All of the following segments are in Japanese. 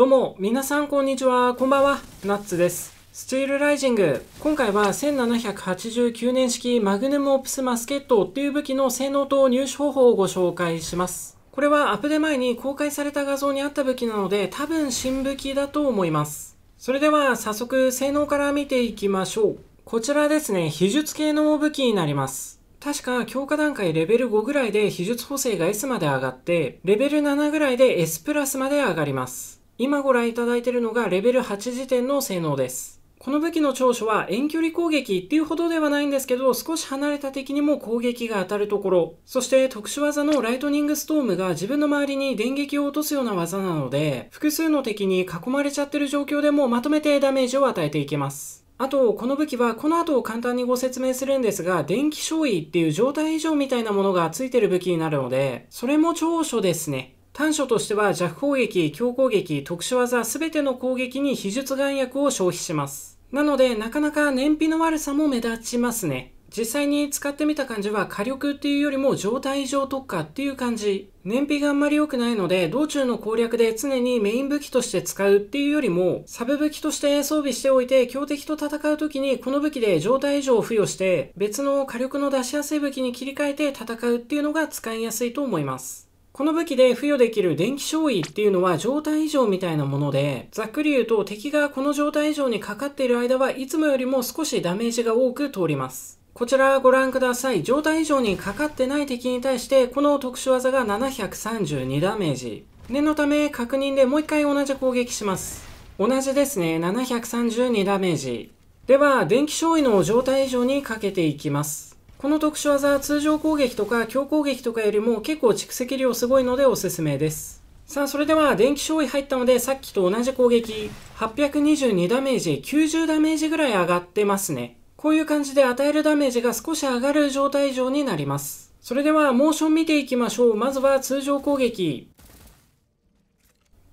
どうも、皆さんこんにちは。こんばんは。ナッツです。スチールライジング。今回は1789年式マグヌムオプスマスケットっていう武器の性能と入手方法をご紹介します。これはアップデ前に公開された画像にあった武器なので、多分新武器だと思います。それでは早速性能から見ていきましょう。こちらですね、秘術系の武器になります。確か強化段階レベル5ぐらいで秘術補正が S まで上がって、レベル7ぐらいで S プラスまで上がります。今ご覧いただいているのがレベル8時点の性能です。この武器の長所は遠距離攻撃っていうほどではないんですけど、少し離れた敵にも攻撃が当たるところ、そして特殊技のライトニングストームが自分の周りに電撃を落とすような技なので、複数の敵に囲まれちゃってる状況でもまとめてダメージを与えていけます。あと、この武器はこの後を簡単にご説明するんですが、電気消費っていう状態異常みたいなものがついてる武器になるので、それも長所ですね。短所としては弱攻撃、強攻撃、特殊技全ての攻撃に秘術眼薬を消費します。なので、なかなか燃費の悪さも目立ちますね。実際に使ってみた感じは火力っていうよりも状態異常特化っていう感じ。燃費があんまり良くないので、道中の攻略で常にメイン武器として使うっていうよりも、サブ武器として装備しておいて、強敵と戦う時にこの武器で状態異常を付与して、別の火力の出しやすい武器に切り替えて戦うっていうのが使いやすいと思います。この武器で付与できる電気消費っていうのは状態異常みたいなもので、ざっくり言うと敵がこの状態異常にかかっている間はいつもよりも少しダメージが多く通ります。こちらご覧ください。状態異常にかかってない敵に対して、この特殊技が732ダメージ。念のため確認でもう一回同じ攻撃します。同じですね。732ダメージ。では、電気消費の状態異常にかけていきます。この特殊技は通常攻撃とか強攻撃とかよりも結構蓄積量すごいのでおすすめです。さあ、それでは電気消費入ったのでさっきと同じ攻撃、822ダメージ、90ダメージぐらい上がってますね。こういう感じで与えるダメージが少し上がる状態以上になります。それではモーション見ていきましょう。まずは通常攻撃。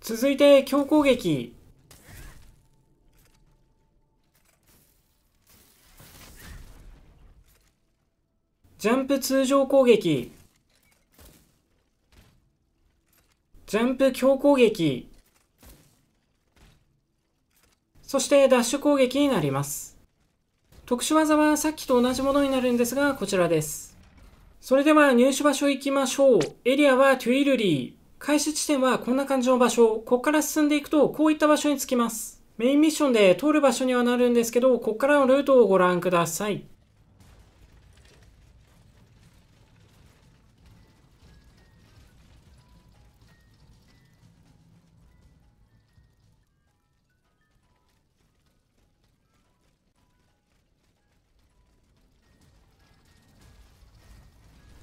続いて強攻撃。ジャンプ通常攻撃。ジャンプ強攻撃。そしてダッシュ攻撃になります。特殊技はさっきと同じものになるんですが、こちらです。それでは入手場所行きましょう。エリアはトゥイルリー。開始地点はこんな感じの場所。こっから進んでいくと、こういった場所に着きます。メインミッションで通る場所にはなるんですけど、こっからのルートをご覧ください。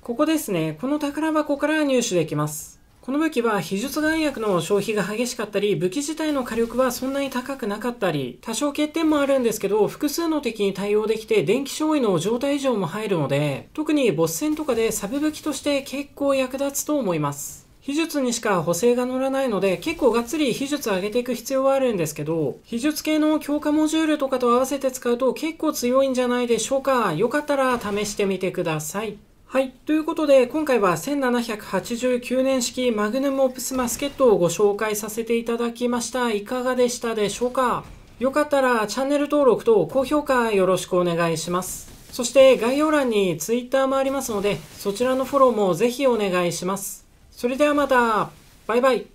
ここですね、この宝箱から入手できます。この武器は秘術弾薬の消費が激しかったり、武器自体の火力はそんなに高くなかったり、多少欠点もあるんですけど、複数の敵に対応できて電気消費の状態以上も入るので、特にボス戦とかでサブ武器として結構役立つと思います。秘術にしか補正が乗らないので結構がっつり秘術上げていく必要はあるんですけど秘術系の強化モジュールとかと合わせて使うと結構強いんじゃないでしょうかよかったら試してみてくださいはい。ということで、今回は1789年式マグヌムオプスマスケットをご紹介させていただきました。いかがでしたでしょうかよかったらチャンネル登録と高評価よろしくお願いします。そして概要欄にツイッターもありますので、そちらのフォローもぜひお願いします。それではまた、バイバイ。